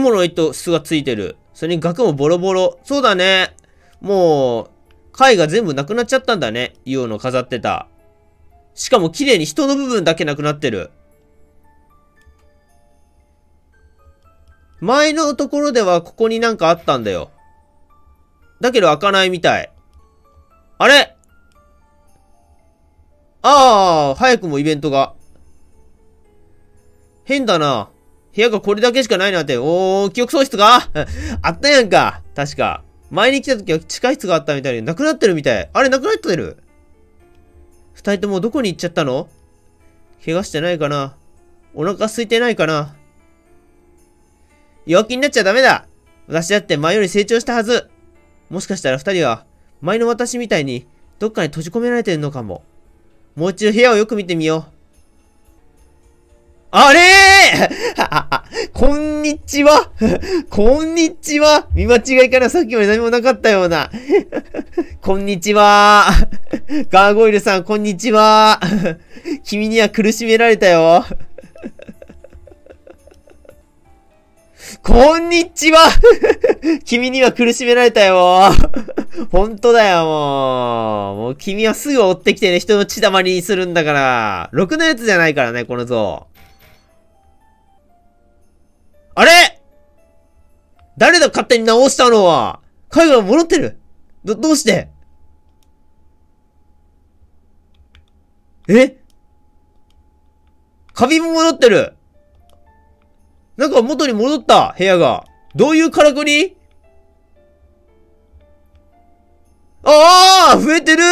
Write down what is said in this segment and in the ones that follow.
雲の糸巣がついてる。それに額もボロボロ。そうだね。もう、貝が全部なくなっちゃったんだね。イオの飾ってた。しかも綺麗に人の部分だけなくなってる。前のところではここになんかあったんだよ。だけど開かないみたい。あれああ、早くもイベントが。変だな。部屋がこれだけしかないなんて。おー、記憶喪失か あったやんか。確か。前に来た時は地下室があったみたいに、なくなってるみたい。あれ、なくなってる二人ともどこに行っちゃったの怪我してないかなお腹空いてないかな陽気になっちゃダメだ私だって前より成長したはずもしかしたら二人は、前の私みたいに、どっかに閉じ込められてるのかも。もう一度部屋をよく見てみよう。あれー こんにちはこんにちは見間違いからさっきまで何もなかったような こんにちはガーゴイルさん、こんにちは君には苦しめられたよ こんにちは君には苦しめられたよほんとだよ、もう。もう君はすぐ追ってきてね、人の血だまりにするんだから。ろくなやつじゃないからね、この像。あれ誰だ勝手に直したのは海外戻ってるど、どうしてえカビも戻ってるなんか元に戻った部屋が。どういうからくりああ増えてる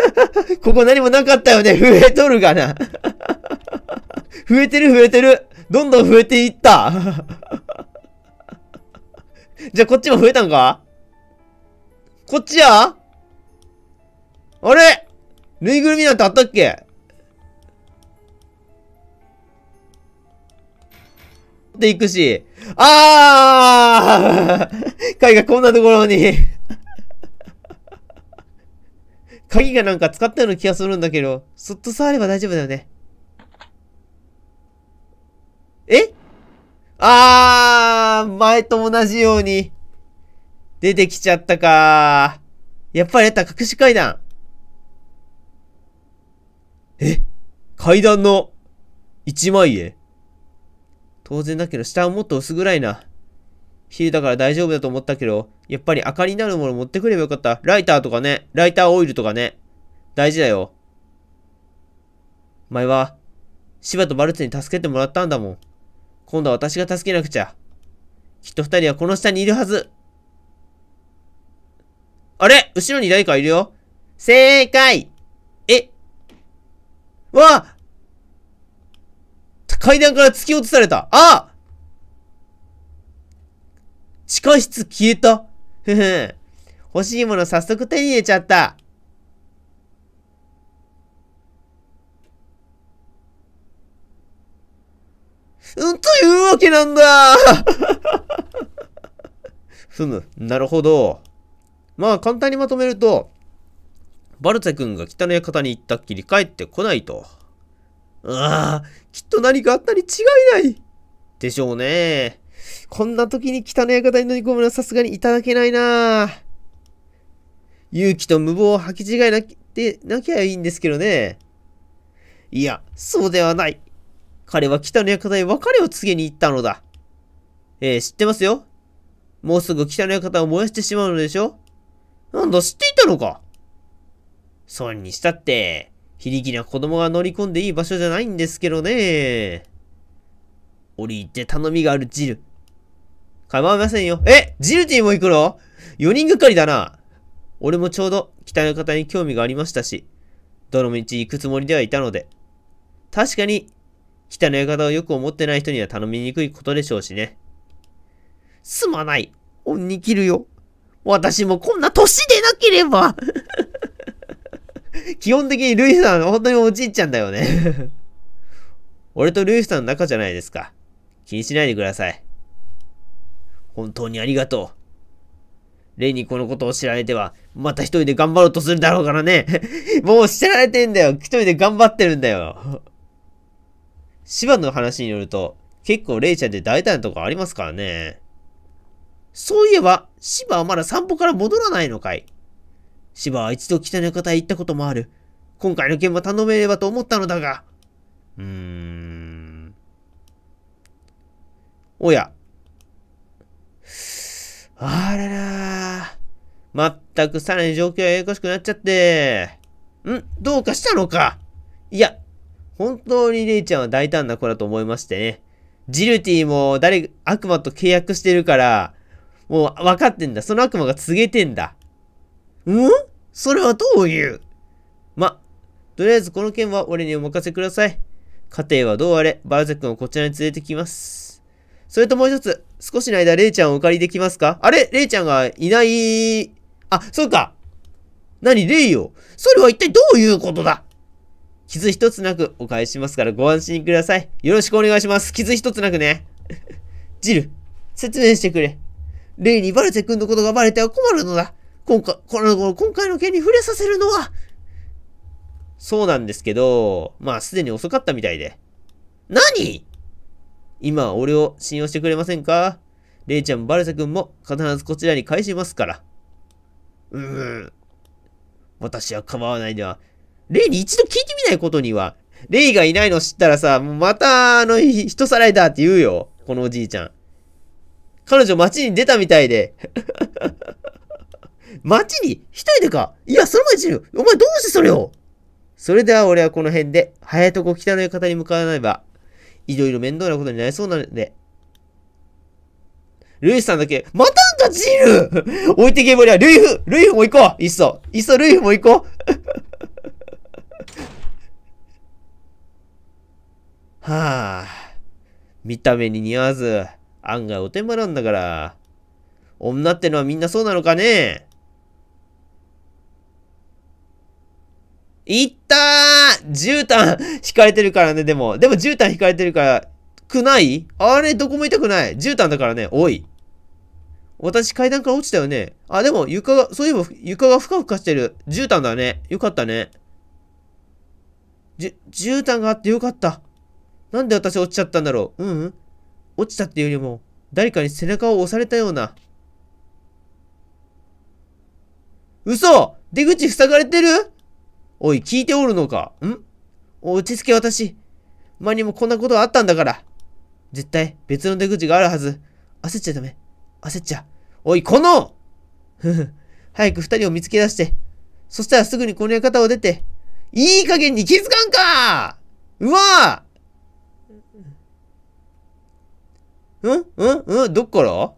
ここ何もなかったよね増えとるがな 増えてる増えてるどんどん増えていった じゃあこっちも増えたんかこっちやあれぬいぐるみなんてあったっけってくし。あー 鍵がこんなところに 鍵がなんか使ったような気がするんだけど、そっと触れば大丈夫だよね。えあー、前と同じように、出てきちゃったかやっぱりやった、隠し階段。え階段の、一枚絵当然だけど、下はもっと薄暗いな。昼だから大丈夫だと思ったけど、やっぱり明かりになるもの持ってくればよかった。ライターとかね、ライターオイルとかね。大事だよ。前は、柴とバルツに助けてもらったんだもん。今度は私が助けなくちゃ。きっと二人はこの下にいるはず。あれ後ろに誰かいるよ。正解えわあ階段から突き落とされたあ地下室消えたふふん。欲しいもの早速手に入れちゃった。うん、というわけなんだ ふむ、なるほど。まあ、簡単にまとめると、バルツェ君が北の館に行ったっきり帰ってこないと。ああ、きっと何かあったに違いない。でしょうね。こんな時に北の館に乗り込むのはさすがにいただけないな勇気と無謀を履き違えなきでなきゃいいんですけどね。いや、そうではない。彼は北の館へ別れを告げに行ったのだ。えー、知ってますよ。もうすぐ北の館を燃やしてしまうのでしょなんだ、知っていたのかそれにしたって、非力な子供が乗り込んでいい場所じゃないんですけどね。降り入って頼みがあるジル。構いませんよ。えジルティも行くの ?4 人がかりだな。俺もちょうど北の方に興味がありましたし、どの道行くつもりではいたので。確かに北の館をよく思ってない人には頼みにくいことでしょうしね。すまない。恩に切るよ。私もこんな歳でなければ 基本的にルイさん、本当におじいちゃんだよね 俺とルイさんの仲じゃないですか。気にしないでください。本当にありがとう。レイにこのことを知られては、また一人で頑張ろうとするだろうからね。もう知られてんだよ。一人で頑張ってるんだよ。芝の話によると、結構レイちゃんで大胆なとこありますからね。そういえば、芝はまだ散歩から戻らないのかい芝は一度北の方へ行ったこともある。今回の件は頼めればと思ったのだが。うーん。おや。あららまったくさらに状況がややこしくなっちゃって。んどうかしたのかいや、本当にレイちゃんは大胆な子だと思いましてね。ジルティも誰、悪魔と契約してるから、もう分かってんだ。その悪魔が告げてんだ。うんそれはどういうま、とりあえずこの件は俺にお任せください。家庭はどうあれ、バルゼ君をこちらに連れてきます。それともう一つ、少しの間、レイちゃんをお借りできますかあれレイちゃんがいない。あ、そうか。何レイよ。それは一体どういうことだ傷一つなくお返ししますからご安心ください。よろしくお願いします。傷一つなくね。ジル、説明してくれ。レイにバルテ君のことがバレては困るのだ。今回、この、今回の件に触れさせるのは。そうなんですけど、まあすでに遅かったみたいで。何今、俺を信用してくれませんかレイちゃんもバルセ君も必ずこちらに返しますから。うーん。私は構わないではレイに一度聞いてみないことには。レイがいないの知ったらさ、またあの人さらいだって言うよ。このおじいちゃん。彼女街に出たみたいで。街に一人でかいや、その前に死お前どうしてそれをそれでは俺はこの辺で、早とこ北の館に向かわないば、いろいろ面倒なことになりそうなので。ルイスさんだけ、またんかジール置いてけぼりは、ルイフルイフも行こういっそいっそルイフも行こうはあ、見た目に似合わず、案外お手間なんだから。女ってのはみんなそうなのかねいったー絨毯引かれてるからね、でも。でも絨毯引かれてるから、くないあれ、どこも痛くない。絨毯だからね、おい。私階段から落ちたよね。あ、でも床が、そういえば床がふかふかしてる。絨毯だね。よかったね。じゅ、絨毯があってよかった。なんで私落ちちゃったんだろうううん。落ちたっていうよりも、誰かに背中を押されたような。嘘出口塞がれてるおい、聞いておるのかん落ち着け私。前にもこんなことあったんだから。絶対別の出口があるはず。焦っちゃダメ。焦っちゃ。おい、このふふ。早く二人を見つけ出して。そしたらすぐにこの館を出て。いい加減に気づかんかうわうんうんうんどっから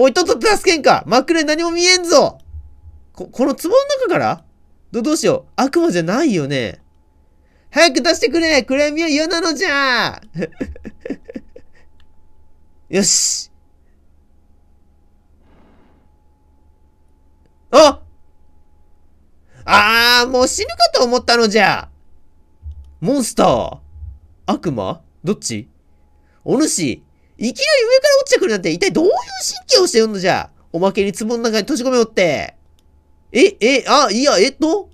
おい、とっとと助けんか真っ暗に何も見えんぞこ、この壺の中からど、どうしよう悪魔じゃないよね早く出してくれ暗闇は嫌なのじゃ よしああー、もう死ぬかと思ったのじゃモンスター悪魔どっちお主、いきなり上から落ちてくるなんて一体どういう神経をしてるのじゃおまけに壺の中に閉じ込めよって。え、え、あ、いや、えっと。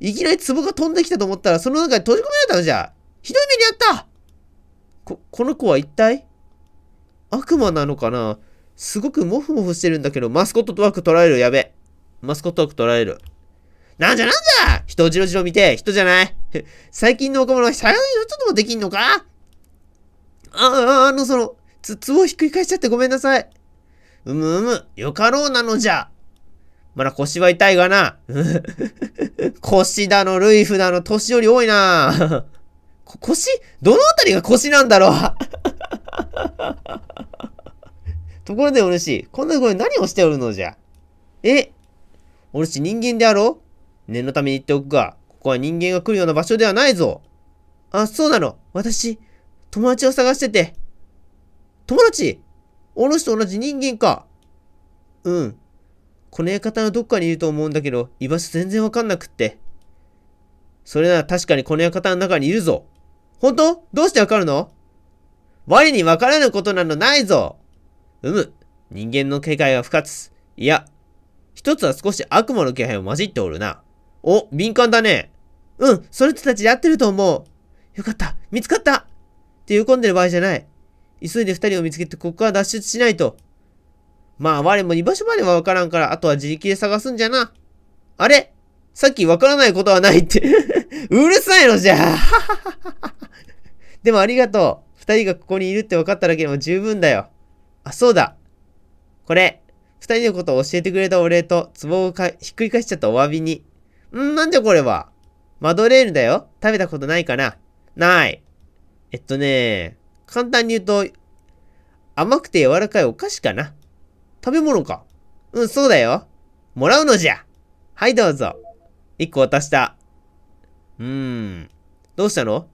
いきなり壺が飛んできたと思ったら、その中に閉じ込められたのじゃ。ひどい目にあったこ、この子は一体悪魔なのかなすごくモフモフしてるんだけど、マスコットとー捉える。やべ。マスコット枠捉える。なんじゃなんじゃ人をじろじろ見て、人じゃない最近の若者は、さよならちょっともできんのかああ、あの、その、筒をひっくり返しちゃってごめんなさい。うむうむ、よかろうなのじゃ。まだ腰は痛いがな。腰だの、ルイフだの、年寄り多いな。腰どのあたりが腰なんだろう ところでお主、こんなところで何をしておるのじゃえお主人間であろう念のために言っておくが、ここは人間が来るような場所ではないぞ。あ、そうなの。私、友達を探してて、友達お主と同じ人間かうん。この館のどっかにいると思うんだけど、居場所全然わかんなくって。それなら確かにこの館の中にいるぞ。本当どうしてわかるの我にわからぬことなのないぞうむ。人間の気配は深活。いや、一つは少し悪魔の気配を混じっておるな。お、敏感だね。うん、その人たちやってると思う。よかった、見つかったって喜んでる場合じゃない。急いで二人を見つけて、ここから脱出しないと。まあ、我も居場所まではわからんから、あとは自力で探すんじゃな。あれさっきわからないことはないって うるさいのじゃ でもありがとう。二人がここにいるって分かっただけでも十分だよ。あ、そうだ。これ、二人のことを教えてくれたお礼と、ツボをかひっくり返しちゃったお詫びに。んなんじゃこれは。マドレーヌだよ。食べたことないかな。ない。えっとね簡単に言うと、甘くて柔らかいお菓子かな。食べ物か。うん、そうだよ。もらうのじゃ。はい、どうぞ。1個渡した。うーん。どうしたの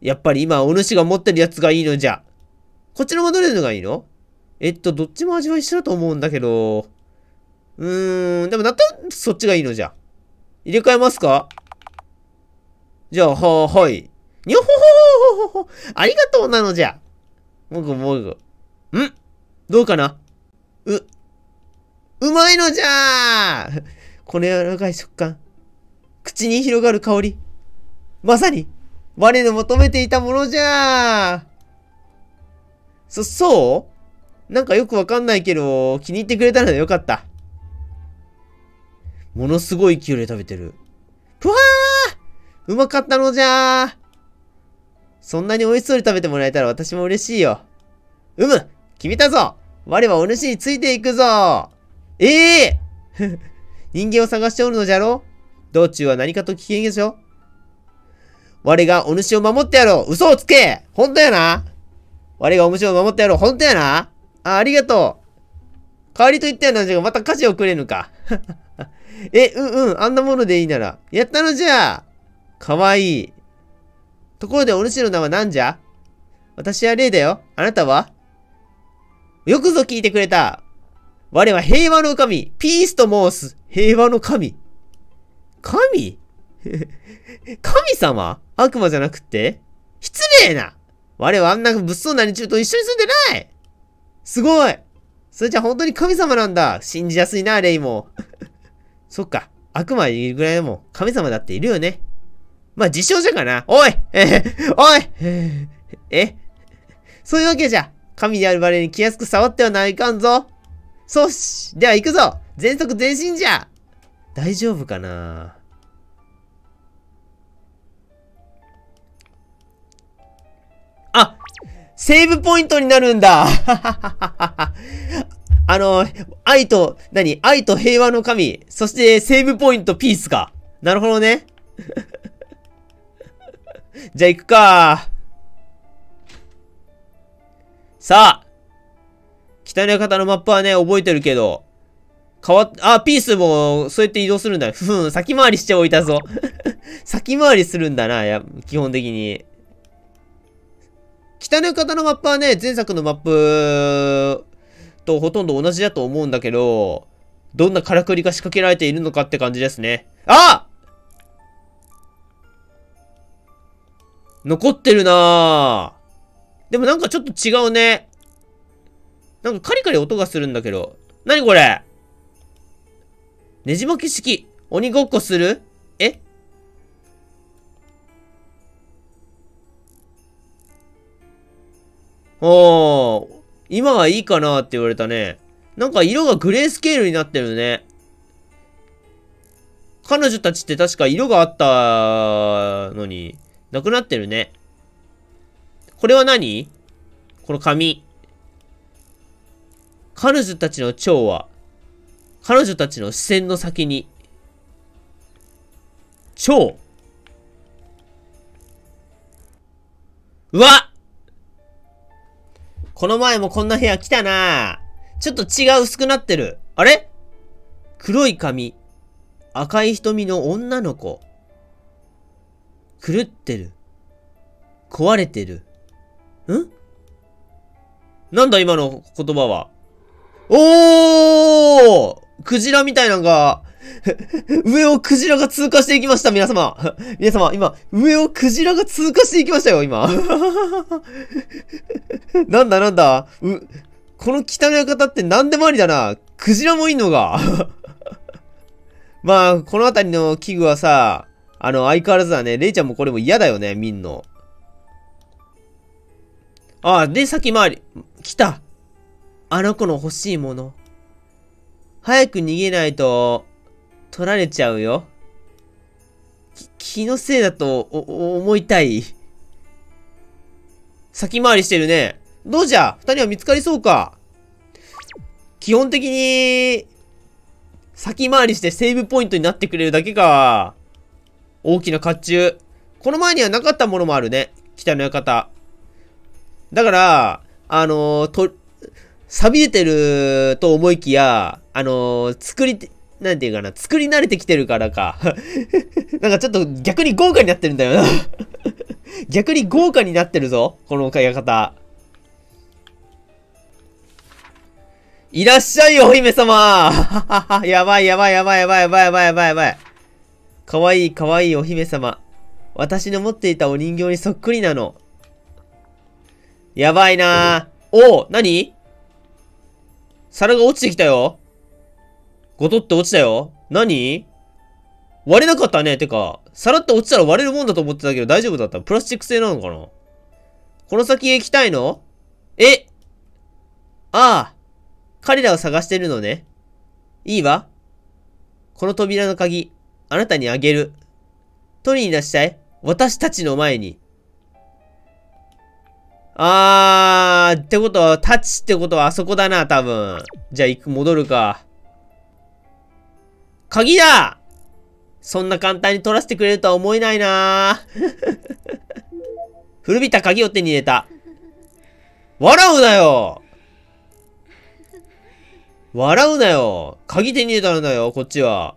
やっぱり今、お主が持ってるやつがいいのじゃ。こっちのもどれのがいいのえっと、どっちも味は一緒だと思うんだけど。うーん、でもだったらそっちがいいのじゃ。入れ替えますかじゃあ、は、はい。にょほほほほほほありがとうなのじゃもぐもぐ。んどうかなう、うまいのじゃーこの柔らかい食感。口に広がる香り。まさに、我の求めていたものじゃーそ、そうなんかよくわかんないけど、気に入ってくれたのでよかった。ものすごい勢いで食べてる。ふわーうまかったのじゃーそんなに美味しそうに食べてもらえたら私も嬉しいよ。うむ決めたぞ我はお主についていくぞええー、人間を探しておるのじゃろ道中は何かと危険でしょ我がお主を守ってやろう嘘をつけ本当やな我がお主を守ってやろう本当やなあ、ありがとう代わりと言ったようなじゃがまた家事をくれぬか え、うんうん、あんなものでいいなら。やったのじゃかわいい。ところでお主の名は何じゃ私は霊だよ。あなたはよくぞ聞いてくれた。我は平和の神、ピースと申す。平和の神。神 神様悪魔じゃなくって失礼な我はあんな物騒な日中と一緒に住んでないすごいそれじゃ本当に神様なんだ信じやすいな、レイも。そっか。悪魔いるぐらいでも神様だっているよね。まあ、自称じゃかな。おいえ おいええそういうわけじゃ。神である我に気安く触ってはないかんぞ。そうし。では行くぞ。全速前進じゃ。大丈夫かなあセーブポイントになるんだ あの、愛と、何愛と平和の神。そして、セーブポイントピースか。なるほどね。じゃあ行くかさあ北の館のマップはね、覚えてるけど。変わっ、あ、ピースも、そうやって移動するんだ。ふん、先回りしておいたぞ。先回りするんだな、や、基本的に。北の館のマップはね、前作のマップとほとんど同じだと思うんだけど、どんなからくりが仕掛けられているのかって感じですね。あ残ってるなでもなんかちょっと違うね。なんかカリカリ音がするんだけど。なにこれねじ巻き式。鬼ごっこするえおぉ。今はいいかなって言われたね。なんか色がグレースケールになってるね。彼女たちって確か色があったのに、なくなってるね。これは何この紙。彼女たちの蝶は、彼女たちの視線の先に、蝶うわこの前もこんな部屋来たなちょっと血が薄くなってる。あれ黒い髪。赤い瞳の女の子。狂ってる。壊れてる。んなんだ今の言葉は。おークジラみたいなのが、上をクジラが通過していきました、皆様。皆様、今、上をクジラが通過していきましたよ、今。なんだなんだう、この北の館って何でもありだな。クジラもいんのが。まあ、この辺りの器具はさ、あの、相変わらずだね。レイちゃんもこれも嫌だよね、みんの。ああ、で、先回り。来たあの子の欲しいもの。早く逃げないと、取られちゃうよ。気のせいだと、思いたい。先回りしてるね。どうじゃ二人は見つかりそうか。基本的に、先回りしてセーブポイントになってくれるだけか。大きな甲冑。この前にはなかったものもあるね。北の館。だから、あのー、と、錆びれてると思いきや、あのー、作り、なんていうかな、作り慣れてきてるからか。なんかちょっと逆に豪華になってるんだよな 逆に豪華になってるぞ、この館。いらっしゃい、お姫様やばいやばいやばいやばいやばいやばいやばいやばい。かわいいかわいいお姫様。私の持っていたお人形にそっくりなの。やばいなぁ。おお何皿が落ちてきたよ。ゴトって落ちたよ。何割れなかったね。てか、皿って落ちたら割れるもんだと思ってたけど大丈夫だった。プラスチック製なのかなこの先へ行きたいのえああ。彼らを探してるのね。いいわ。この扉の鍵、あなたにあげる。取りに出したい私たちの前に。あー、ってことは、タッチってことはあそこだな、多分。じゃあ、行く、戻るか。鍵だそんな簡単に取らせてくれるとは思えないな 古びた鍵を手に入れた。笑うなよ笑うなよ鍵手に入れたんだよ、こっちは。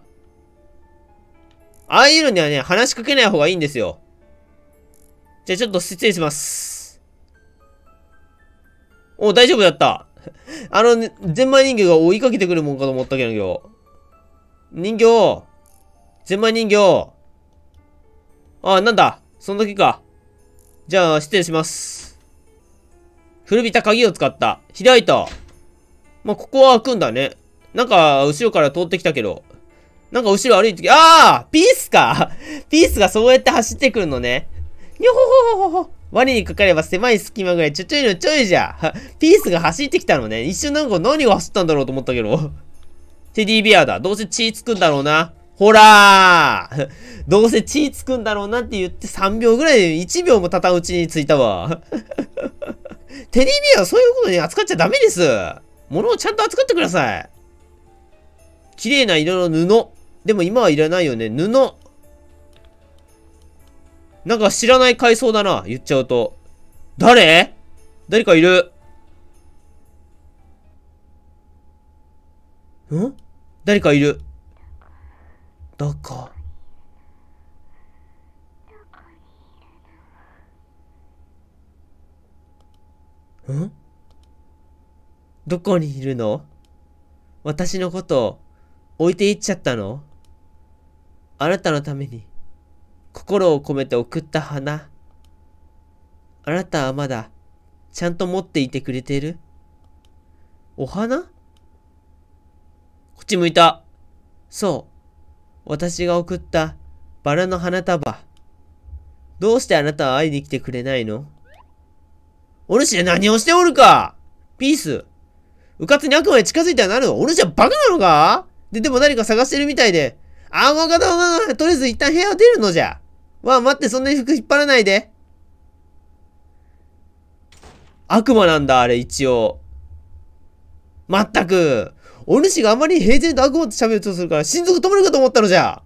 ああいうのにはね、話しかけない方がいいんですよ。じゃあちょっと失礼します。お、大丈夫だった。あの、ゼンマイ人形が追いかけてくるもんかと思ったけど、人形ゼンマイ人形ああ、なんだそんだけか。じゃあ、失礼します。古びた鍵を使った。開いた。まあ、ここは開くんだね。なんか、後ろから通ってきたけど。なんか後ろ歩いてき、ああピースか ピースがそうやって走ってくるのね。にょほほほほほ。ニにかかれば狭い隙間ぐらいちょちょいのちょいじゃ。ピースが走ってきたのね。一瞬なんか何を走ったんだろうと思ったけど。テディベアだ。どうせ血つくんだろうな。ほらーどうせ血つくんだろうなって言って3秒ぐらいで1秒もたたうちに着いたわ。テディベアはそういうことに扱っちゃダメです。物をちゃんと扱ってください。綺麗な色の布。でも今はいらないよね。布。なんか知らない階層だな。言っちゃうと。誰誰かいる。ん誰かいる。だか。んどこにいるの私のこと置いていっちゃったのあなたのために心を込めて送った花。あなたはまだちゃんと持っていてくれてるお花こっち向いた。そう。私が送ったバラの花束。どうしてあなたは会いに来てくれないのお主は何をしておるかピース。うかつに悪魔に近づいてはなるのお主はバカなのかで、でも何か探してるみたいで、あ、わかったわかった。とりあえず一旦部屋を出るのじゃ。わあ、待って、そんなに服引っ張らないで。悪魔なんだ、あれ、一応。まったく。お主があまり平然と悪魔と喋るとするから、心臓止まるかと思ったのじゃ。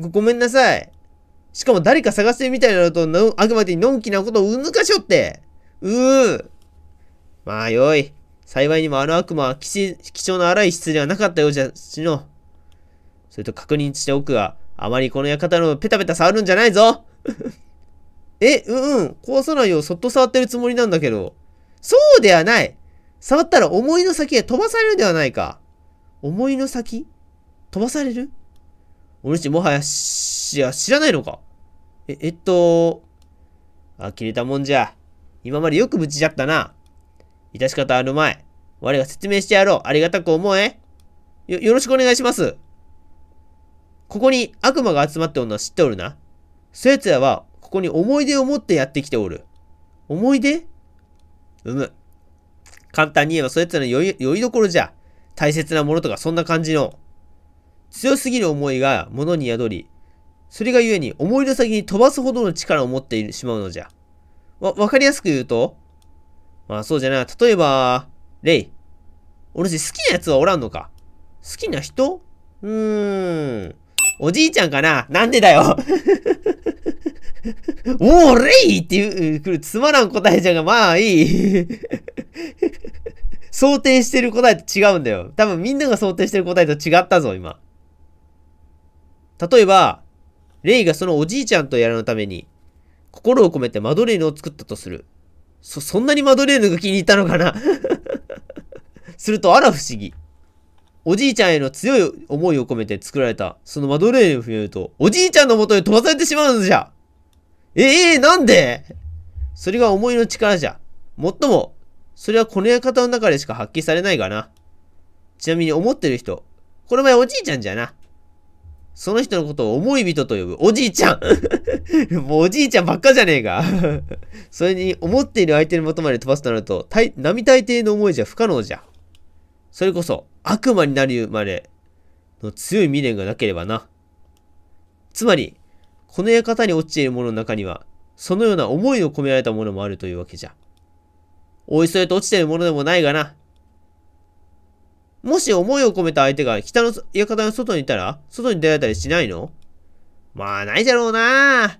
ご、ごめんなさい。しかも誰か探してみたいなのと、のあくまでのんきなことをうぬかしょって。うぅ。まあ、よい。幸いにもあの悪魔は、貴重な荒い質ではなかったようじゃ、しの。それと確認しておくが、あまりこの館のペタペタ触るんじゃないぞ え、うんうん。壊さないよ。そっと触ってるつもりなんだけど。そうではない触ったら思いの先へ飛ばされるではないか。思いの先飛ばされるお主もはやし、知らないのかえ、えっと、あ、切れたもんじゃ。今までよく無事じゃったな。致し方あるまい。我が説明してやろう。ありがたく思え。よ、よろしくお願いします。ここに悪魔が集まっておるのは知っておるな。そやつらは、ここに思い出を持ってやってきておる。思い出うむ。簡単に言えばそやつらの酔い、どころじゃ。大切なものとかそんな感じの。強すぎる思いが物に宿り、それがゆえに思いの先に飛ばすほどの力を持っているしまうのじゃ。わ、わかりやすく言うとまあそうじゃな例えば、レイ。お主好きな奴はおらんのか好きな人うーん。おじいちゃんかななんでだよおーれいっていう、来るつまらん答えじゃが、まあいい想定してる答えと違うんだよ。多分みんなが想定してる答えと違ったぞ、今。例えば、レイがそのおじいちゃんとやらのために、心を込めてマドレーヌを作ったとする。そ、そんなにマドレーヌが気に入ったのかなすると、あら不思議。おじいちゃんへの強い思いを込めて作られた、そのマドレーヌを踏みると、おじいちゃんの元へ飛ばされてしまうのじゃええー、なんでそれが思いの力じゃ。もっとも、それはこの館の中でしか発揮されないがな。ちなみに思ってる人、この前おじいちゃんじゃな。その人のことを思い人と呼ぶおじいちゃん もうおじいちゃんばっかじゃねえか それに思っている相手の元まで飛ばすとなると、並大抵の思いじゃ不可能じゃ。それこそ悪魔になるまでの強い未練がなければな。つまり、この館に落ちているものの中には、そのような思いを込められたものもあるというわけじゃ。おいそれと落ちているものでもないがな。もし思いを込めた相手が北の館の外にいたら、外に出られたりしないのまあ、ないじゃろうな。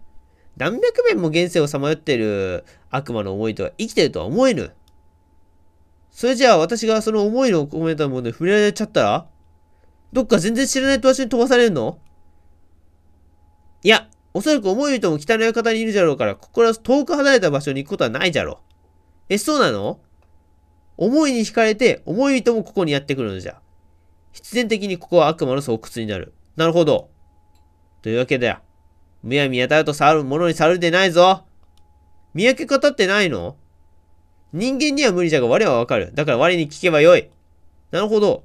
何百面も現世をさまよっている悪魔の思いとは生きてるとは思えぬ。それじゃあ私がその思いの込めたもので触れられちゃったらどっか全然知らない場所に飛ばされるのいや、おそらく思い人も北の館にいるじゃろうから、ここから遠く離れた場所に行くことはないじゃろう。え、そうなの思いに惹かれて、思い人もここにやってくるのじゃ。必然的にここは悪魔の巣窟になる。なるほど。というわけだむやみやたらと触るものに触るでないぞ。見分け方ってないの人間には無理じゃが我はわかる。だから我に聞けばよい。なるほど。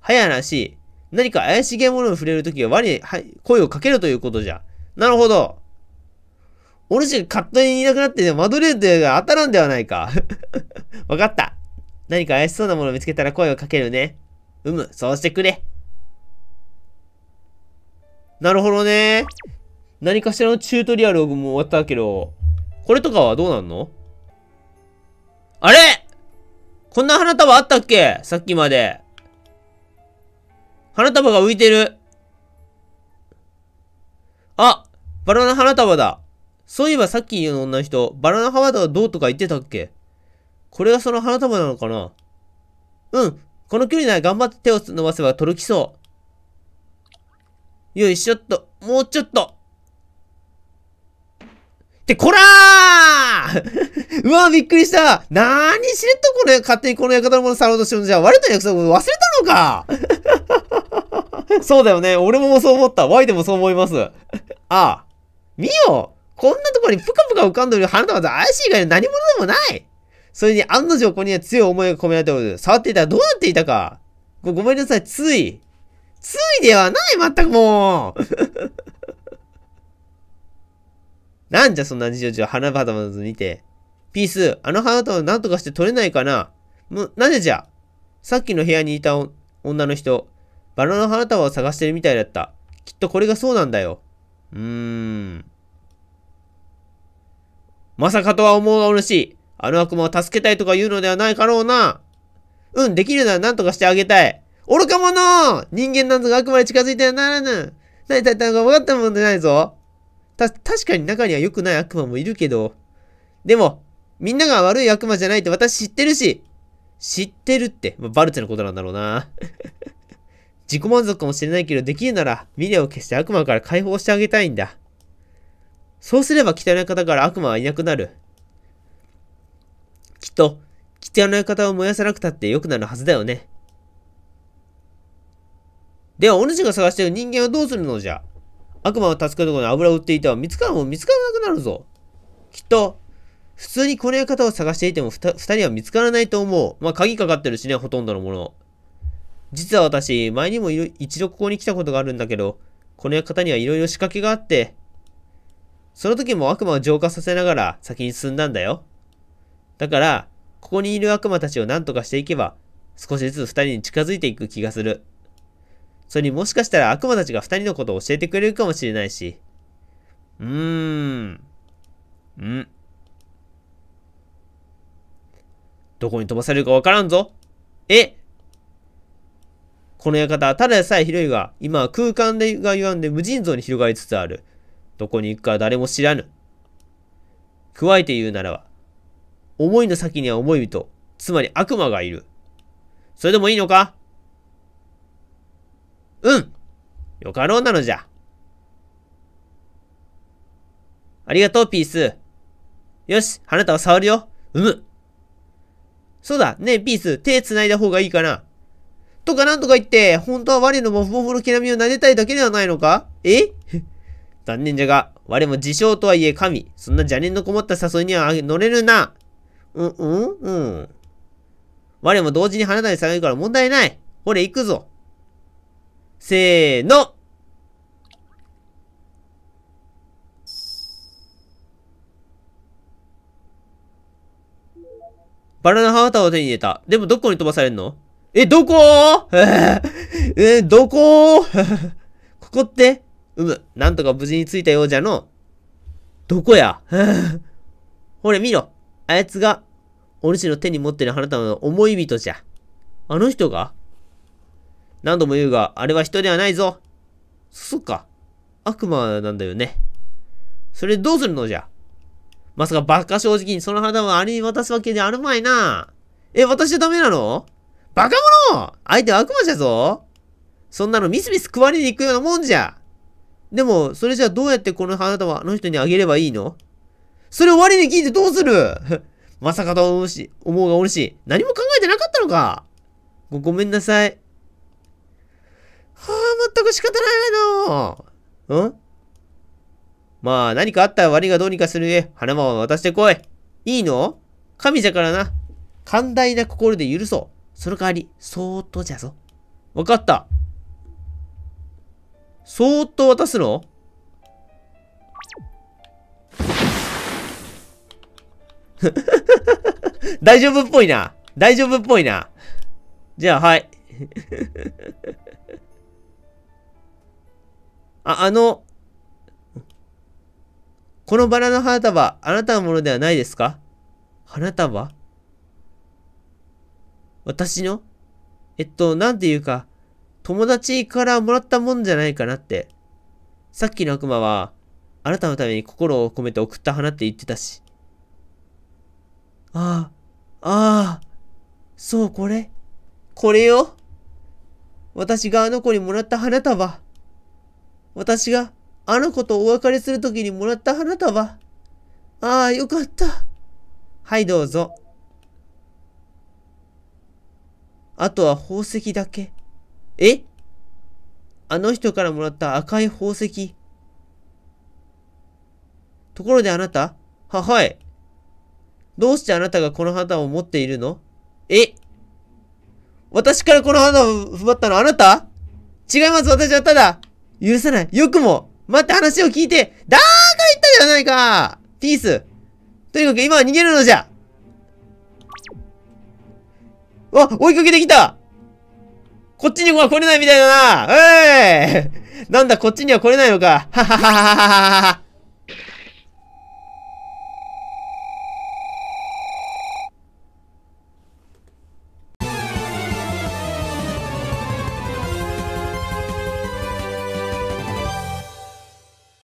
早なし、何か怪しげものに触れるときは我に声をかけるということじゃ。なるほど。お主が勝手にいなくなって、ね、マドレードが当たらんではないか。わかった。何か怪しそうなものを見つけたら声をかけるね。うむ、そうしてくれ。なるほどね。何かしらのチュートリアルも終わったけど、これとかはどうなんのあれこんな花束あったっけさっきまで。花束が浮いてる。あバラの花束だ。そういえばさっきの女の人、バラの花束どうとか言ってたっけこれがその花束なのかなうん。この距離なら頑張って手を伸ばせば届きそう。よいしょっと。もうちょっと。ってこらーうわびっくりしたなーにしれっとこれ、勝手にこの館のもの触ろうとしてるんじゃ、我との約束忘れたのか そうだよね。俺もそう思った。Y でもそう思います。ああ。見よこんなところにぷかぷか浮かんでる花束と怪しい以外の何者でもないそれに案の定ここには強い思いが込められておる。触っていたらどうなっていたかごめんなさい、つい。ついではない、まったくもうなんじゃそんな日常を花畑まず見て。ピース、あの花束なんとかして取れないかなむ、なぜじゃさっきの部屋にいた女の人、バラの花束を探してるみたいだった。きっとこれがそうなんだよ。うーん。まさかとは思うがお主、あの悪魔を助けたいとか言うのではないかろうな。うん、できるなら何とかしてあげたい。愚か者人間なんぞが悪魔に近づいてはならぬ。何だったのか分かったもんじゃないぞ。た、確かに中には良くない悪魔もいるけど、でも、みんなが悪い悪魔じゃないって私知ってるし、知ってるって、まあ、バルテのことなんだろうな。自己満足かもしれないけど、できるなら、ミレを消して悪魔から解放してあげたいんだ。そうすれば汚い方から悪魔はいなくなる。きっと、汚い方を燃やさなくたって良くなるはずだよね。では、お主が探している人間はどうするのじゃ悪魔を助けるところに油を売っていては見つからも見つからなくなるぞ。きっと、普通にこの館を探していても二人は見つからないと思う。まあ、鍵かかってるしね、ほとんどのもの。実は私、前にも一度ここに来たことがあるんだけど、この館には色々仕掛けがあって、その時も悪魔を浄化させながら先に進んだんだよ。だから、ここにいる悪魔たちを何とかしていけば、少しずつ二人に近づいていく気がする。それにもしかしたら悪魔たちが二人のことを教えてくれるかもしれないし。うーん。うん。どこに飛ばされるかわからんぞ。えこの館、はただでさえ広いが、今は空間でが歪んで無尽蔵に広がりつつある。どこに行くか誰も知らぬ。加えて言うならば、思いの先には思い人、つまり悪魔がいる。それでもいいのかうん。よかろうなのじゃ。ありがとう、ピース。よし、あなたは触るよ。うむ。そうだ、ねえ、ピース、手繋いだ方がいいかな。とかなんとか言って、本当は我のモフモフの毛並みを撫でたいだけではないのかえ 残念じゃが、我も自称とはいえ神。そんな邪念のこもった誘いには乗れるな。うん、うん、うん。我も同時に花田に下がるから問題ない。ほれ、行くぞ。せーのバラの花束を手に入れた。でもどこに飛ばされるのえ、どこー えどこ ここってうむ、なんとか無事に着いたようじゃの。どこや ほれ見ろ。あやつが、お主の手に持ってる花束の思い人じゃ。あの人が何度も言うが、あれは人ではないぞ。そっか。悪魔なんだよね。それどうするのじゃ。まさかバカ正直にその花をあれに渡すわけであるまいな。え、渡しちゃダメなのバカ者相手は悪魔じゃぞそんなのミスミス食われに行くようなもんじゃでも、それじゃあどうやってこの花束あの人にあげればいいのそれを我に聞いてどうする まさかと思うし、思うがおるし、何も考えてなかったのかご、ごめんなさい。はあ、全く仕方ないの。うんまあ、何かあったらいがどうにかするえ。花輪は渡してこい。いいの神じゃからな。寛大な心で許そう。その代わり、そーっとじゃぞ。わかった。そーっと渡すの 大丈夫っぽいな。大丈夫っぽいな。じゃあ、はい。あ、あの、このバラの花束、あなたのものではないですか花束私のえっと、なんていうか、友達からもらったもんじゃないかなって。さっきの悪魔は、あなたのために心を込めて送った花って言ってたし。ああ、ああ、そうこれ。これよ。私があの子にもらった花束。私があの子とお別れするときにもらった花束。ああ、よかった。はい、どうぞ。あとは宝石だけ。えあの人からもらった赤い宝石。ところであなたは、はい。どうしてあなたがこの花を持っているのえ私からこの花を奪ったのあなた違います私はただ許さないよくも待って話を聞いてだーから言ったじゃないかピースとにかく今は逃げるのじゃわ追いかけてきたこっちには来れないみたいだなうえー、なんだ、こっちには来れないのかははははははは。